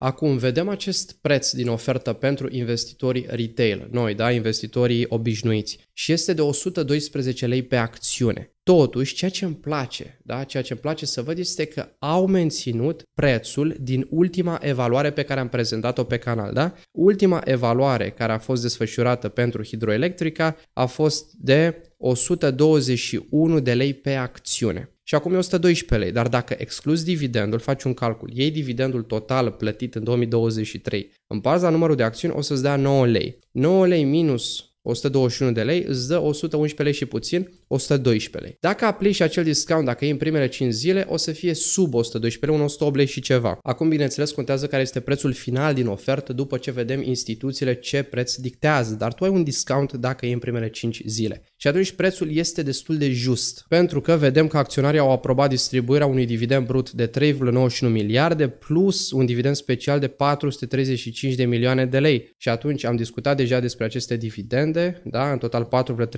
Acum, vedem acest preț din ofertă pentru investitorii retail, noi, da, investitorii obișnuiți, și este de 112 lei pe acțiune. Totuși, ceea ce îmi place, da, ceea ce îmi place să văd este că au menținut prețul din ultima evaluare pe care am prezentat-o pe canal, da? Ultima evaluare care a fost desfășurată pentru Hidroelectrica a fost de 121 de lei pe acțiune și acum e 112 lei, dar dacă excluzi dividendul, faci un calcul, iei dividendul total plătit în 2023, în baza numărul de acțiuni, o să-ți dea 9 lei. 9 lei minus 121 de lei, îți dă 111 lei și puțin, 112 lei. Dacă aplici acel discount, dacă iei în primele 5 zile, o să fie sub 112 lei, un 108 lei și ceva. Acum, bineînțeles, contează care este prețul final din ofertă după ce vedem instituțiile ce preț dictează, dar tu ai un discount dacă iei în primele 5 zile. Și atunci prețul este destul de just, pentru că vedem că acționarii au aprobat distribuirea unui dividend brut de 3,91 miliarde plus un dividend special de 435 de milioane de lei. Și atunci am discutat deja despre aceste dividende, da, în total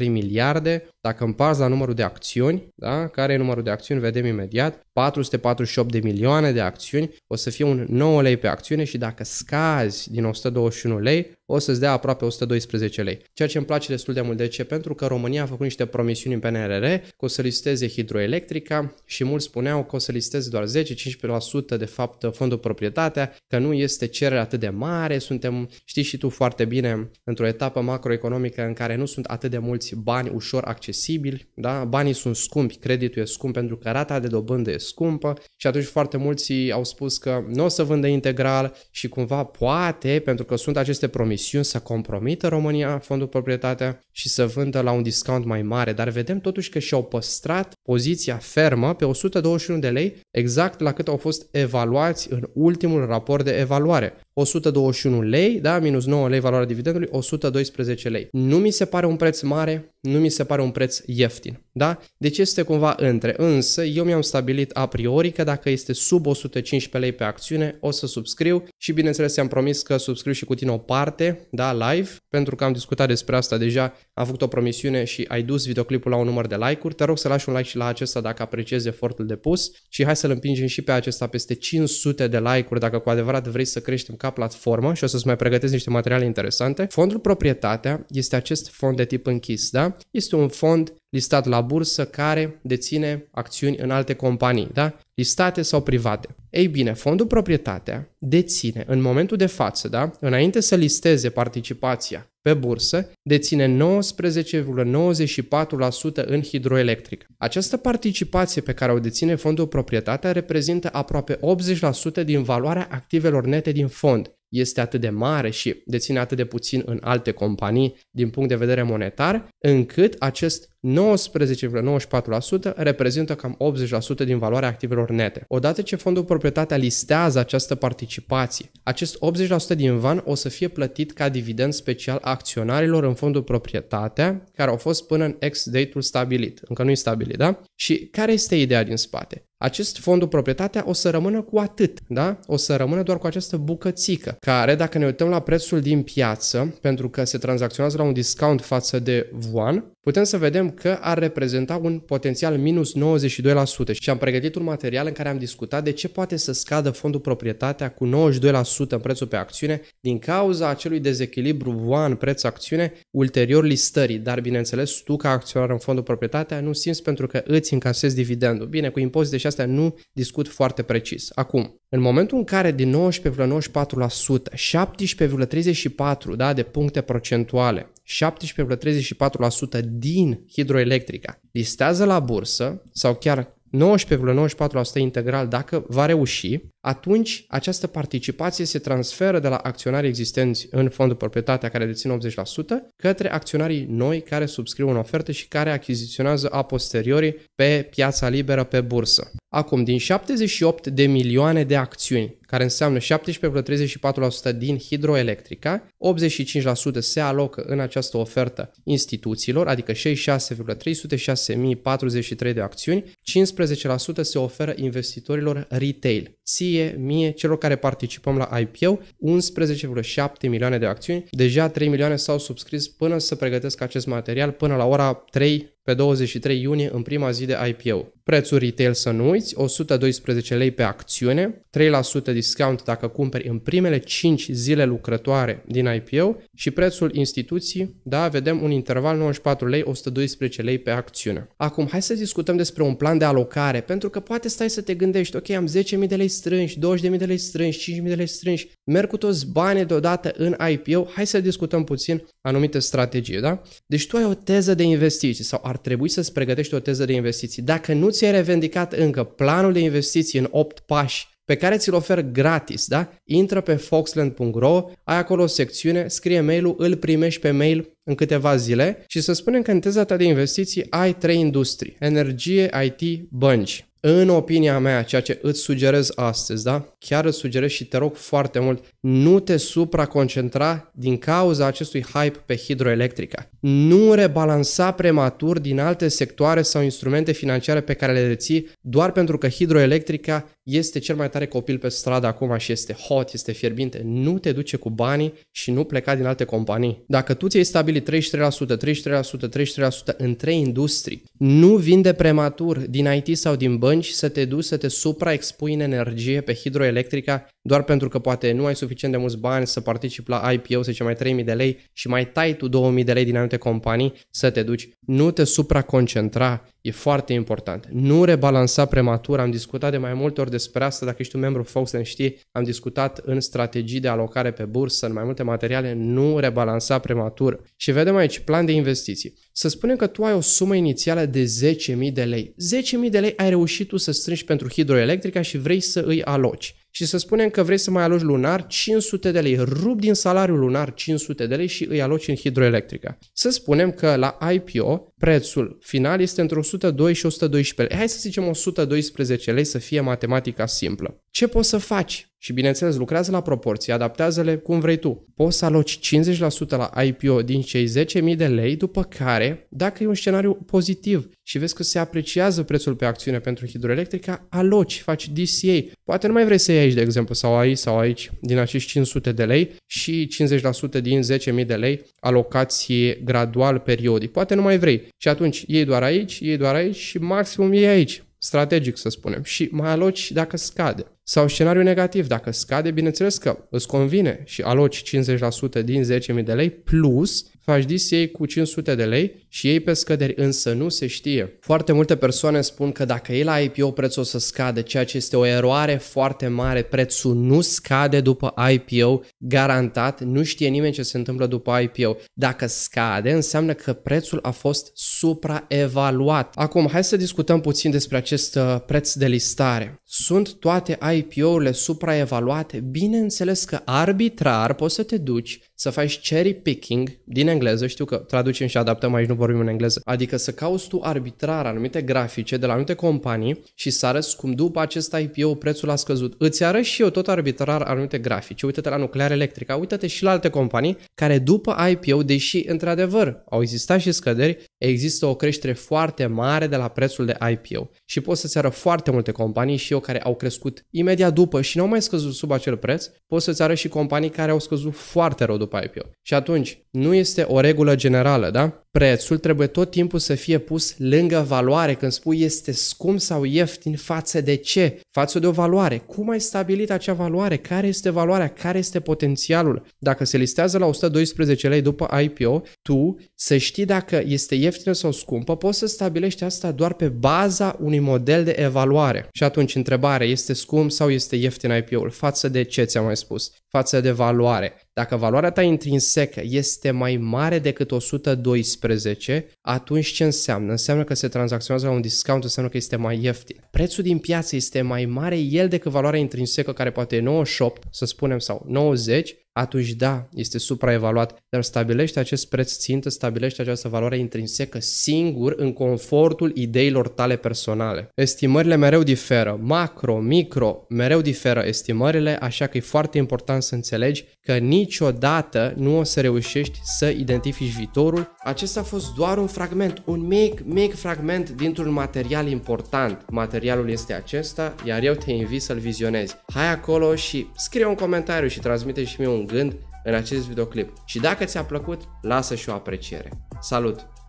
4,3 miliarde. Dacă împarți la numărul de acțiuni, da, care e numărul de acțiuni, vedem imediat, 448 de milioane de acțiuni, o să fie un 9 lei pe acțiune și dacă scazi din 121 lei, o să-ți dea aproape 112 lei. Ceea ce îmi place destul de mult. De ce? Pentru că România România a făcut niște promisiuni în PNRR că o să listeze hidroelectrica și mulți spuneau că o să listeze doar 10-15% de fapt fondul proprietatea, că nu este cerere atât de mare, suntem, știi și tu foarte bine, într-o etapă macroeconomică în care nu sunt atât de mulți bani ușor accesibili, da? banii sunt scumpi, creditul e scump pentru că rata de dobândă e scumpă și atunci foarte mulți au spus că nu o să vândă integral și cumva poate, pentru că sunt aceste promisiuni, să compromită România fondul proprietatea și să vândă la un dis discount mai mare, dar vedem totuși că și-au păstrat poziția fermă pe 121 de lei, exact la cât au fost evaluați în ultimul raport de evaluare. 121 lei, da, minus 9 lei valoarea dividendului, 112 lei. Nu mi se pare un preț mare, nu mi se pare un preț ieftin, da? Deci este cumva între, însă eu mi-am stabilit a priori că dacă este sub 115 lei pe acțiune, o să subscriu și bineînțeles am promis că subscriu și cu tine o parte, da, live, pentru că am discutat despre asta deja, am făcut o promisiune și ai dus videoclipul la un număr de like-uri, te rog să lași un like și la acesta dacă apreciezi efortul depus și hai să-l împingem și pe acesta peste 500 de like-uri dacă cu adevărat vrei să creștem ca platformă și o să-ți mai pregătesc niște materiale interesante. Fondul Proprietatea este acest fond de tip închis, da? Este un fond listat la bursă care deține acțiuni în alte companii, da? listate sau private. Ei bine, fondul proprietatea deține în momentul de față, da? înainte să listeze participația pe bursă deține 19,94% în hidroelectric. Această participație pe care o deține fondul proprietatea reprezintă aproape 80% din valoarea activelor nete din fond, este atât de mare și deține atât de puțin în alte companii din punct de vedere monetar, încât acest 19,94% reprezintă cam 80% din valoarea activelor nete. Odată ce fondul proprietatea listează această participație, acest 80% din van o să fie plătit ca dividend special acționarilor în fondul proprietatea, care au fost până în ex date-ul stabilit, încă nu e stabilit, da? Și care este ideea din spate? acest fondul proprietatea o să rămână cu atât, da? O să rămână doar cu această bucățică, care, dacă ne uităm la prețul din piață, pentru că se tranzacționează la un discount față de Vuan, putem să vedem că ar reprezenta un potențial minus 92% și am pregătit un material în care am discutat de ce poate să scadă fondul proprietatea cu 92% în prețul pe acțiune din cauza acelui dezechilibru Vuan preț-acțiune ulterior listării, dar bineînțeles tu ca acționar în fondul proprietatea nu simți pentru că îți încasezi dividendul. Bine, cu impozit de astea nu discut foarte precis. Acum, în momentul în care din 19,94%, 17,34 da, de puncte procentuale, 17,34% din hidroelectrica listează la bursă sau chiar 19,94% integral dacă va reuși, atunci această participație se transferă de la acționarii existenți în fondul proprietatea care dețin 80% către acționarii noi care subscriu în ofertă și care achiziționează a posteriori pe piața liberă pe bursă. Acum, din 78 de milioane de acțiuni, care înseamnă 17,34% din hidroelectrica, 85% se alocă în această ofertă instituțiilor, adică 66,306.043 de acțiuni, 15% se oferă investitorilor retail ție, mie, celor care participăm la IPO, 11,7 milioane de acțiuni. Deja 3 milioane s-au subscris până să pregătesc acest material, până la ora 3 pe 23 iunie în prima zi de IPO. Prețul retail să nu uiți, 112 lei pe acțiune, 3% discount dacă cumperi în primele 5 zile lucrătoare din IPO și prețul instituții, da, vedem un interval 94 lei, 112 lei pe acțiune. Acum, hai să discutăm despre un plan de alocare, pentru că poate stai să te gândești, ok, am 10.000 de lei strânși, 20.000 de lei strânși, 5.000 de lei strânși, merg cu toți banii deodată în IPO, hai să discutăm puțin anumite strategii, da? Deci tu ai o teză de investiții sau ar trebui să-ți pregătești o teză de investiții. Dacă nu ți-ai revendicat încă planul de investiții în 8 pași pe care ți-l ofer gratis, da? Intră pe foxland.ro, ai acolo o secțiune, scrie mail-ul, îl primești pe mail în câteva zile și să spunem că în teza ta de investiții ai trei industrii, energie, IT, bănci. În opinia mea, ceea ce îți sugerez astăzi, da? Chiar îți sugerez și te rog foarte mult, nu te supraconcentra din cauza acestui hype pe hidroelectrica. Nu rebalansa prematur din alte sectoare sau instrumente financiare pe care le deții doar pentru că hidroelectrica este cel mai tare copil pe stradă acum și este hot, este fierbinte. Nu te duce cu banii și nu pleca din alte companii. Dacă tu ți-ai stabilit 33%, 33%, 33% în trei industrii, nu vinde prematur din IT sau din bă bănci să te duci să te supraexpui în energie pe hidroelectrica doar pentru că poate nu ai suficient de mulți bani să participi la IPO, să zicem mai 3000 de lei și mai tai tu 2000 de lei din anumite companii să te duci. Nu te supraconcentra E foarte important. Nu rebalansa prematur, am discutat de mai multe ori despre asta, dacă ești un membru Foxen știi, am discutat în strategii de alocare pe bursă, în mai multe materiale, nu rebalansa prematur. Și vedem aici plan de investiții. Să spunem că tu ai o sumă inițială de 10.000 de lei. 10.000 de lei ai reușit tu să strângi pentru hidroelectrica și vrei să îi aloci și să spunem că vrei să mai aloci lunar 500 de lei, rup din salariul lunar 500 de lei și îi aloci în hidroelectrică. Să spunem că la IPO prețul final este între 102 și 112 lei. Hai să zicem 112 lei să fie matematica simplă ce poți să faci? Și bineînțeles, lucrează la proporții, adaptează-le cum vrei tu. Poți să aloci 50% la IPO din cei 10.000 de lei, după care, dacă e un scenariu pozitiv și vezi că se apreciază prețul pe acțiune pentru hidroelectrica, aloci, faci DCA. Poate nu mai vrei să iei aici, de exemplu, sau aici, sau aici, din acești 500 de lei și 50% din 10.000 de lei alocați gradual, periodic. Poate nu mai vrei. Și atunci iei doar aici, iei doar aici și maximum iei aici strategic, să spunem, și mai aloci dacă scade. Sau scenariu negativ, dacă scade, bineînțeles că îți convine și aloci 50% din 10.000 de lei plus HDs ei cu 500 de lei și ei pe scăderi, însă nu se știe. Foarte multe persoane spun că dacă ei la IPO prețul o să scade, ceea ce este o eroare foarte mare, prețul nu scade după IPO, garantat, nu știe nimeni ce se întâmplă după IPO. Dacă scade, înseamnă că prețul a fost supraevaluat. Acum, hai să discutăm puțin despre acest uh, preț de listare. Sunt toate IPO-urile supraevaluate? Bineînțeles că arbitrar poți să te duci să faci cherry picking din engleză, știu că traducem și adaptăm aici, nu vorbim în engleză. Adică să cauți tu arbitrar anumite grafice de la anumite companii și să arăți cum după acest IPO prețul a scăzut. Îți arăt și eu tot arbitrar anumite grafice. uite te la Nuclear Electrica, uite te și la alte companii care după IPO, deși într-adevăr au existat și scăderi, există o creștere foarte mare de la prețul de IPO. Și pot să-ți arăt foarte multe companii și eu care au crescut imediat după și nu au mai scăzut sub acel preț, pot să-ți arăt și companii care au scăzut foarte rău după IPO. Și atunci, nu este este o regulă generală, da? Prețul trebuie tot timpul să fie pus lângă valoare. Când spui este scump sau ieftin, față de ce? Față de o valoare. Cum ai stabilit acea valoare? Care este valoarea? Care este potențialul? Dacă se listează la 112 lei după IPO, tu să știi dacă este ieftină sau scumpă, poți să stabilești asta doar pe baza unui model de evaluare. Și atunci întrebarea este scump sau este ieftin IPO-ul? Față de ce ți-am mai spus? Față de valoare. Dacă valoarea ta intrinsecă este mai mare decât 112, atunci ce înseamnă? Înseamnă că se tranzacționează la un discount, înseamnă că este mai ieftin. Prețul din piață este mai mare el decât valoarea intrinsecă care poate e 98, să spunem, sau 90 atunci da, este supraevaluat, dar stabilește acest preț țintă, stabilește această valoare intrinsecă singur în confortul ideilor tale personale. Estimările mereu diferă, macro, micro, mereu diferă estimările, așa că e foarte important să înțelegi că niciodată nu o să reușești să identifici viitorul. Acesta a fost doar un fragment, un mic, mic fragment dintr-un material important. Materialul este acesta, iar eu te invit să-l vizionezi. Hai acolo și scrie un comentariu și transmite și mie un un gând în acest videoclip. Și dacă ți-a plăcut, lasă și o apreciere. Salut!